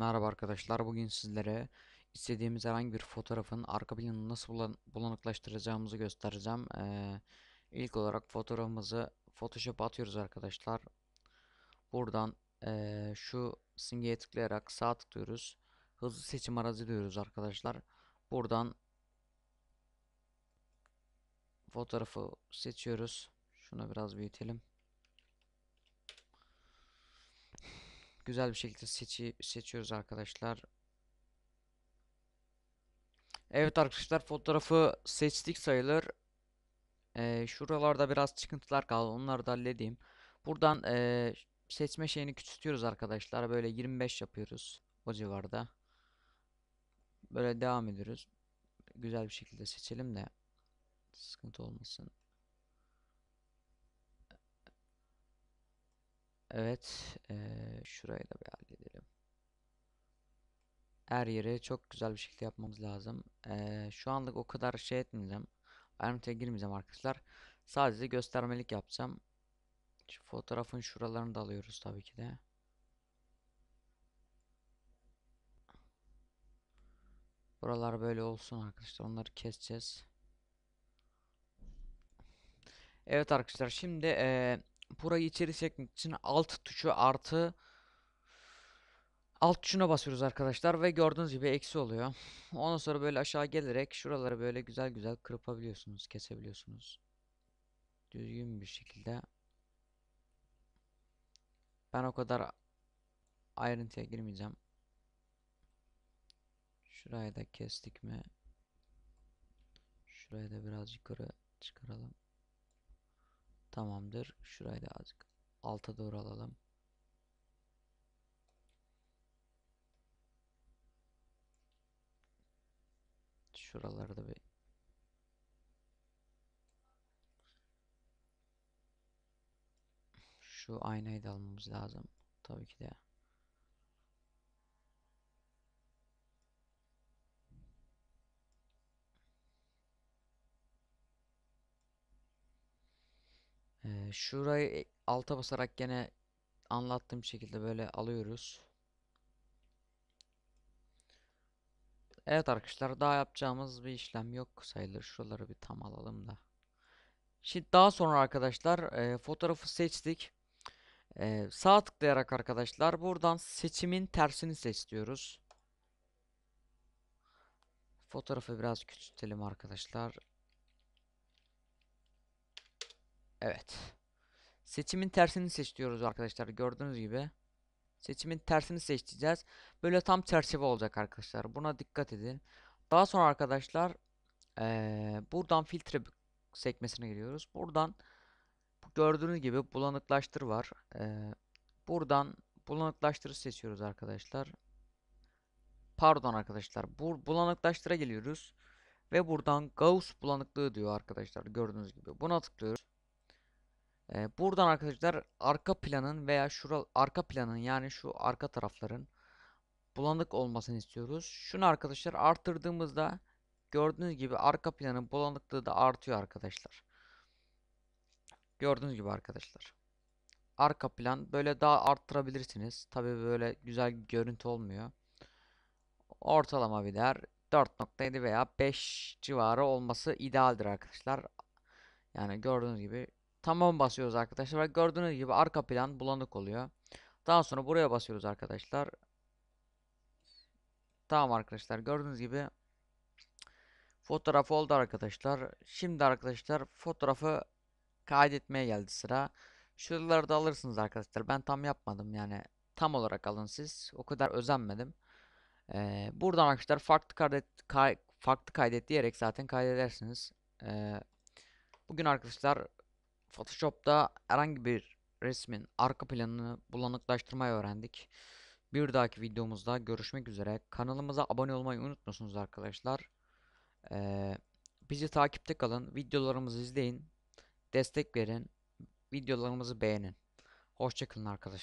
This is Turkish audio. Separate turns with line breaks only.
Merhaba arkadaşlar bugün sizlere istediğimiz herhangi bir fotoğrafın arka planını nasıl bulan bulanıklaştıracağımızı göstereceğim. Ee, ilk olarak fotoğrafımızı Photoshop atıyoruz arkadaşlar. Buradan e, şu simgeye tıklayarak sağ tıklıyoruz. Hızlı seçim aracı diyoruz arkadaşlar. Buradan fotoğrafı seçiyoruz. Şunu biraz büyütelim. güzel bir şekilde seçi seçiyoruz arkadaşlar. Evet arkadaşlar fotoğrafı seçtik sayılır. Ee, şuralarda biraz çıkıntılar kaldı. Onları da halledeyim. Buradan e, seçme şeyini küçültüyoruz arkadaşlar. Böyle 25 yapıyoruz. O civarda. Böyle devam ediyoruz. Güzel bir şekilde seçelim de sıkıntı olmasın. Evet. Ee, şurayı da bir halledelim. Her yeri çok güzel bir şekilde yapmamız lazım. Ee, şu anlık o kadar şey etmeyeceğim. Ayrıntıya girmeyeceğim arkadaşlar. Sadece göstermelik yapacağım. Şu fotoğrafın şuralarını da alıyoruz tabii ki de. Buralar böyle olsun arkadaşlar. Onları keseceğiz. Evet arkadaşlar şimdi e, burayı içeri çekmek için alt tuşu artı alt tuşuna basıyoruz arkadaşlar ve gördüğünüz gibi eksi oluyor. Ondan sonra böyle aşağı gelerek şuraları böyle güzel güzel kırpabiliyorsunuz, kesebiliyorsunuz. Düzgün bir şekilde. Ben o kadar ayrıntıya girmeyeceğim. Şurayı da kestik mi? Şurayı da biraz yukarı çıkaralım. Tamamdır. Şurayı da azıcık alta doğru alalım. Şuralarda bir Şu aynayı da almamız lazım. Tabii ki de. şurayı e, alta basarak gene anlattığım şekilde böyle alıyoruz. Evet arkadaşlar daha yapacağımız bir işlem yok sayılır. Şuraları bir tam alalım da. Şimdi daha sonra arkadaşlar e, fotoğrafı seçtik. E, sağ tıklayarak arkadaşlar buradan seçimin tersini seçiyoruz. Fotoğrafı biraz küçültelim arkadaşlar. Evet. Seçimin tersini seç diyoruz arkadaşlar. Gördüğünüz gibi. Seçimin tersini seçeceğiz. Böyle tam çerçeve olacak arkadaşlar. Buna dikkat edin. Daha sonra arkadaşlar ee, buradan filtre sekmesine giriyoruz. Buradan gördüğünüz gibi bulanıklaştır var. Ee, buradan bulanıklaştırı seçiyoruz arkadaşlar. Pardon arkadaşlar. Bu bulanıklaştıra geliyoruz. Ve buradan Gauss bulanıklığı diyor arkadaşlar. Gördüğünüz gibi. Buna tıklıyoruz. E, buradan arkadaşlar arka planın veya şura, arka planın yani şu arka tarafların bulanık olmasını istiyoruz. Şunu arkadaşlar arttırdığımızda gördüğünüz gibi arka planın bulanıklığı da artıyor arkadaşlar. Gördüğünüz gibi arkadaşlar. Arka plan böyle daha arttırabilirsiniz. Tabi böyle güzel görüntü olmuyor. Ortalama bir değer 4.7 veya 5 civarı olması idealdir arkadaşlar. Yani gördüğünüz gibi Tamam basıyoruz arkadaşlar. Gördüğünüz gibi arka plan bulanık oluyor. Daha sonra buraya basıyoruz arkadaşlar. Tamam arkadaşlar gördüğünüz gibi fotoğraf oldu arkadaşlar. Şimdi arkadaşlar fotoğrafı kaydetmeye geldi sıra. Şuraları da alırsınız arkadaşlar. Ben tam yapmadım yani. Tam olarak alın siz. O kadar özenmedim. Ee, buradan arkadaşlar farklı kaydet, kay, farklı kaydet diyerek zaten kaydedersiniz. Ee, bugün arkadaşlar Photoshop'ta herhangi bir resmin arka planını bulanıklaştırmayı öğrendik. Bir dahaki videomuzda görüşmek üzere. Kanalımıza abone olmayı unutmuyorsunuz arkadaşlar. Ee, bizi takipte kalın. Videolarımızı izleyin. Destek verin. Videolarımızı beğenin. Hoşçakalın arkadaşlar.